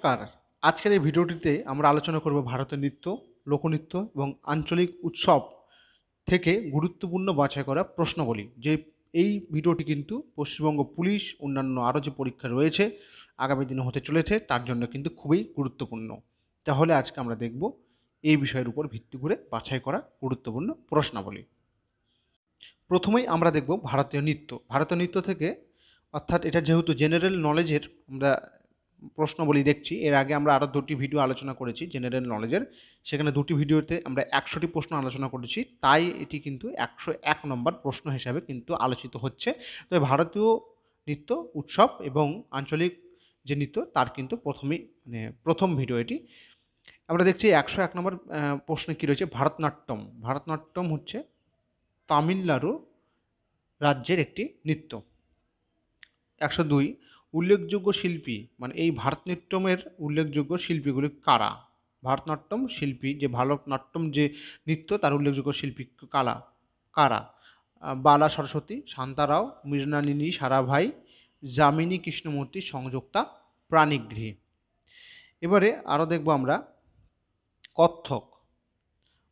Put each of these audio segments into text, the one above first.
নমস্কার আজকের এই ভিডিওটিতে আমরা আলোচনা করব ভারতের নৃত্য লোকনৃত্য এবং আঞ্চলিক উৎসব থেকে গুরুত্বপূর্ণ বাছাই করা প্রশ্নগুলি যে এই ভিডিওটি কিন্তু পশ্চিমবঙ্গ পুলিশ অন্যান্য আরও যে পরীক্ষা রয়েছে আগামী দিনে হতে চলেছে তার জন্য কিন্তু খুবই গুরুত্বপূর্ণ তাহলে আজকে আমরা দেখব এই বিষয়ের উপর ভিত্তি করে বাছাই করা গুরুত্বপূর্ণ প্রশ্নাবলী প্রথমেই আমরা দেখব ভারতীয় নৃত্য ভারতীয় নৃত্য থেকে অর্থাৎ এটা যেহেতু জেনারেল নলেজের আমরা প্রশ্নবলী দেখছি এর আগে আমরা আরও দুটি ভিডিও আলোচনা করেছি জেনারেল নলেজের সেখানে দুটি ভিডিওতে আমরা একশোটি প্রশ্ন আলোচনা করেছি তাই এটি কিন্তু একশো এক নম্বর প্রশ্ন হিসাবে কিন্তু আলোচিত হচ্ছে তবে ভারতীয় নৃত্য উৎসব এবং আঞ্চলিক যে নৃত্য তার কিন্তু প্রথমেই মানে প্রথম ভিডিও এটি আমরা দেখছি একশো এক নম্বর প্রশ্ন কী রয়েছে ভারতনাট্যম ভারতনাট্যম হচ্ছে তামিলনাড়ু রাজ্যের একটি নৃত্য একশো দুই উল্লেখযোগ্য শিল্পী মানে এই ভারতনাট্যমের উল্লেখযোগ্য শিল্পীগুলি কারা ভারতনাট্যম শিল্পী যে ভারতনাট্যম যে নৃত্য তার উল্লেখযোগ্য শিল্পী কালা কারা বালা সরস্বতী শান্তারাও মৃণালিনী সারাভাই যামিনী কৃষ্ণমূর্তি সংযুক্তা প্রাণীগৃহী এবারে আরও দেখব আমরা কত্থক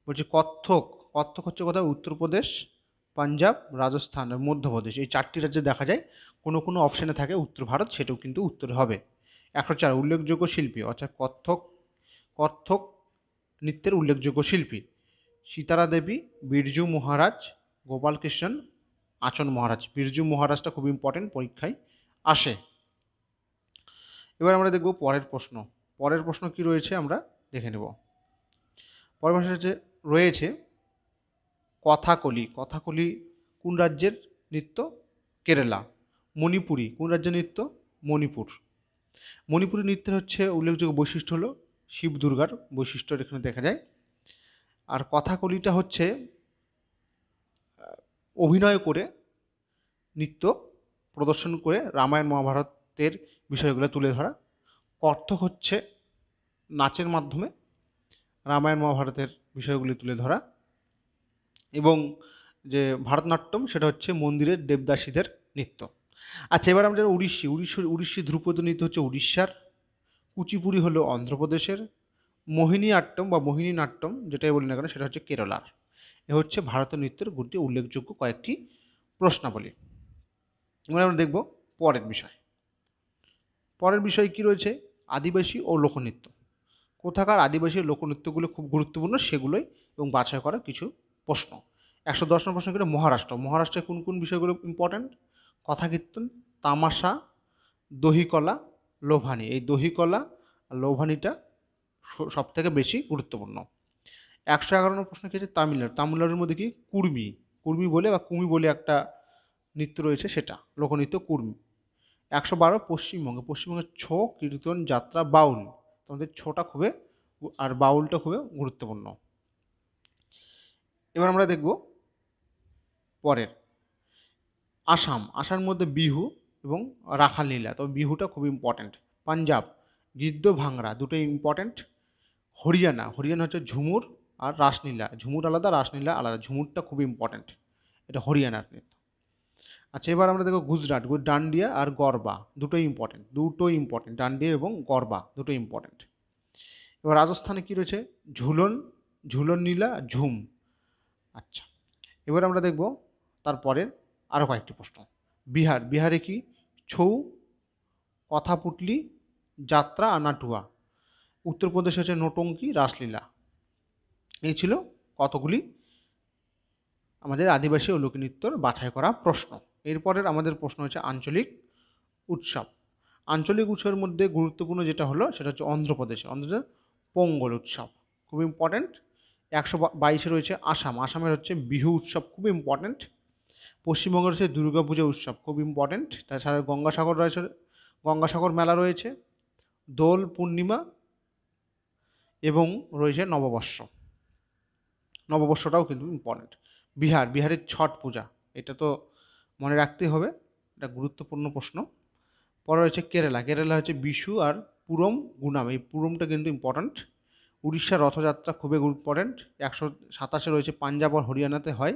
বলছি কত্থক কত্থক হচ্ছে কোথায় উত্তরপ্রদেশ পাঞ্জাব রাজস্থান মধ্যপ্রদেশ এই চারটি রাজ্যে দেখা যায় কোনো কোনো অপশানে থাকে উত্তর ভারত সেটাও কিন্তু উত্তর হবে একশো চার উল্লেখযোগ্য শিল্পী অর্থাৎ কত্থক কত্থক নৃত্যের উল্লেখযোগ্য শিল্পী সীতারা দেবী বিরজু মহারাজ গোপালকৃষ্ণন আচন মহারাজ বিরজু মহারাজটা খুব ইম্পর্টেন্ট পরীক্ষায় আসে এবার আমরা দেখব পরের প্রশ্ন পরের প্রশ্ন কি রয়েছে আমরা দেখে নেব পরের প্রশ্ন হচ্ছে রয়েছে কথাকলি কথাকলি কোন রাজ্যের নৃত্য কেরালা মণিপুরি কোন রাজ্যের নৃত্য মণিপুর মণিপুরি নৃত্যের হচ্ছে উল্লেখযোগ্য বৈশিষ্ট্য হলো শিব দুর্গার বৈশিষ্ট্য এখানে দেখা যায় আর কথাকলিটা হচ্ছে অভিনয় করে নৃত্য প্রদর্শন করে রামায়ণ মহাভারতের বিষয়গুলো তুলে ধরা অর্থ হচ্ছে নাচের মাধ্যমে রামায়ণ মহাভারতের বিষয়গুলি তুলে ধরা এবং যে ভারতনাট্যম সেটা হচ্ছে মন্দিরের দেবদাসীদের নৃত্য আচ্ছা এবার আমরা উড়িষ্যি উড়িষ্যার উড়িষ্যি ধ্রুপদ নৃত্য হচ্ছে উড়িষ্যার কুচিপুড়ি হলো অন্ধ্রপ্রদেশের মোহিনী আট্টম বা মোহিনী নাট্যম যেটাই বলি না কেন সেটা হচ্ছে কেরলার এ হচ্ছে ভারত নৃত্যের গুরুত্ব উল্লেখযোগ্য কয়েকটি প্রশ্নাবলী এবার আমরা দেখব পরের বিষয় পরের বিষয় কি রয়েছে আদিবাসী ও লোকনৃত্য কোথাকার আদিবাসী লোকনৃত্যগুলো খুব গুরুত্বপূর্ণ সেগুলোই এবং বাছাই করা কিছু প্রশ্ন একশো দশ নম্বর প্রশ্ন করে মহারাষ্ট্র মহারাষ্ট্রে কোন কোন বিষয়গুলো ইম্পর্ট্যান্ট কথা কীর্তন তামাশা দহিকলা লোভানি এই দহিকলা লোভানিটা সব থেকে বেশি গুরুত্বপূর্ণ একশো এগারো নম্বর প্রশ্ন কী আছে তামিলনাড়ু তামিলনাড়ুর মধ্যে কি কুর্মি কুর্মি বলে বা কুমি বলে একটা নৃত্য রয়েছে সেটা লোকনৃত্য কুর্মি একশো বারো পশ্চিমবঙ্গে পশ্চিমবঙ্গের ছো কীর্তন যাত্রা বাউল তোমাদের ছোটা খুবই আর বাউলটা খুবই গুরুত্বপূর্ণ এবার আমরা দেখব পরের আসাম আসামের মধ্যে বিহু এবং রাখাল লীলা তবে বিহুটা খুব ইম্পর্ট্যান্ট পাঞ্জাব গিদ্ধ ভাংরা দুটোই ইম্পর্ট্যান্ট হরিয়ানা হরিয়ানা হচ্ছে ঝুমুর আর রাসলীলা ঝুমুর আলাদা রাসলীলা আলাদা ঝুমুরটা খুব ইম্পর্ট্যান্ট এটা হরিয়ানার নৃত্য আচ্ছা এবার আমরা দেখো গুজরাট ডান্ডিয়া আর গরবা দুটোই ইম্পর্টেন্ট দুটোই ইম্পর্টেন্ট ডান্ডিয়া এবং গরবা দুটোই ইম্পর্টেন্ট এবার রাজস্থানে কী রয়েছে ঝুলন ঝুলন নীলা ঝুম আচ্ছা এবার আমরা দেখব তারপরে আরও কয়েকটি প্রশ্ন বিহার বিহারে কি ছৌ কথাপুটলি যাত্রা আর নাটুয়া উত্তরপ্রদেশে হচ্ছে নোটঙ্কি রাসলীলা এই ছিল কতগুলি আমাদের আদিবাসী ও লোকনৃত্যর বাছাই করা প্রশ্ন এরপরের আমাদের প্রশ্ন হচ্ছে আঞ্চলিক উৎসব আঞ্চলিক উৎসবের মধ্যে গুরুত্বপূর্ণ যেটা হলো সেটা হচ্ছে অন্ধ্রপ্রদেশে অন্ধ্রপ্রদেশ পোঙ্গল উৎসব খুব ইম্পর্ট্যান্ট একশো বাইশে রয়েছে আসাম আসামের হচ্ছে বিহু উৎসব খুব ইম্পর্ট্যান্ট পশ্চিমবঙ্গের রয়েছে দুর্গাপূজা উৎসব খুব ইম্পর্ট্যান্ট তাছাড়া গঙ্গাসাগর রয়েছে গঙ্গাসাগর মেলা রয়েছে দোল পূর্ণিমা এবং রয়েছে নববর্ষ নববর্ষটাও কিন্তু ইম্পর্ট্যান্ট বিহার বিহারের ছট পূজা এটা তো মনে রাখতেই হবে এটা গুরুত্বপূর্ণ প্রশ্ন পরে রয়েছে কেরালা কেরালা হচ্ছে বিশু আর পুরম গুনাম এই পুরমটা কিন্তু ইম্পর্ট্যান্ট উড়িষ্যার রথযাত্রা খুবই ইম্পর্টেন্ট একশো সাতাশে রয়েছে পাঞ্জাব আর হরিয়ানাতে হয়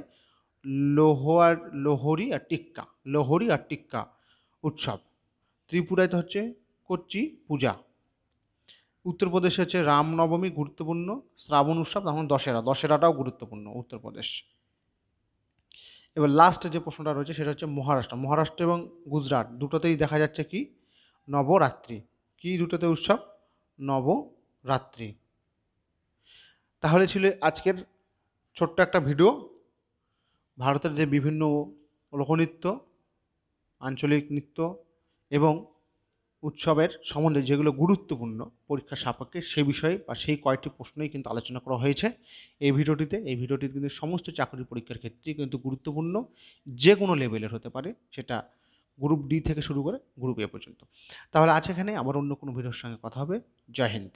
লোহার লোহরি আর টিক্কা লোহরি আর টিক্কা উৎসব তো হচ্ছে কচ্চি পূজা উত্তরপ্রদেশে হচ্ছে রামনবমী গুরুত্বপূর্ণ শ্রাবণ উৎসব তখন দশেরা দশেরাটাও গুরুত্বপূর্ণ উত্তরপ্রদেশ এবার লাস্টে যে প্রশ্নটা রয়েছে সেটা হচ্ছে মহারাষ্ট্র মহারাষ্ট্র এবং গুজরাট দুটোতেই দেখা যাচ্ছে কি নবরাত্রি কি দুটোতে উৎসব নবরাত্রি তাহলে ছিল আজকের ছোট্ট একটা ভিডিও ভারতের যে বিভিন্ন লোকনৃত্য আঞ্চলিক নৃত্য এবং উৎসবের সম্বন্ধে যেগুলো গুরুত্বপূর্ণ পরীক্ষার সাপেক্ষে সে বিষয়ে বা সেই কয়েকটি প্রশ্নই কিন্তু আলোচনা করা হয়েছে এই ভিডিওটিতে এই ভিডিওটি কিন্তু সমস্ত চাকরি পরীক্ষার ক্ষেত্রেই কিন্তু গুরুত্বপূর্ণ যে কোনো লেভেলের হতে পারে সেটা গ্রুপ ডি থেকে শুরু করে গ্রুপ এ পর্যন্ত তাহলে আজ এখানে আবার অন্য কোনো ভিডিওর সঙ্গে কথা হবে জয় হিন্দ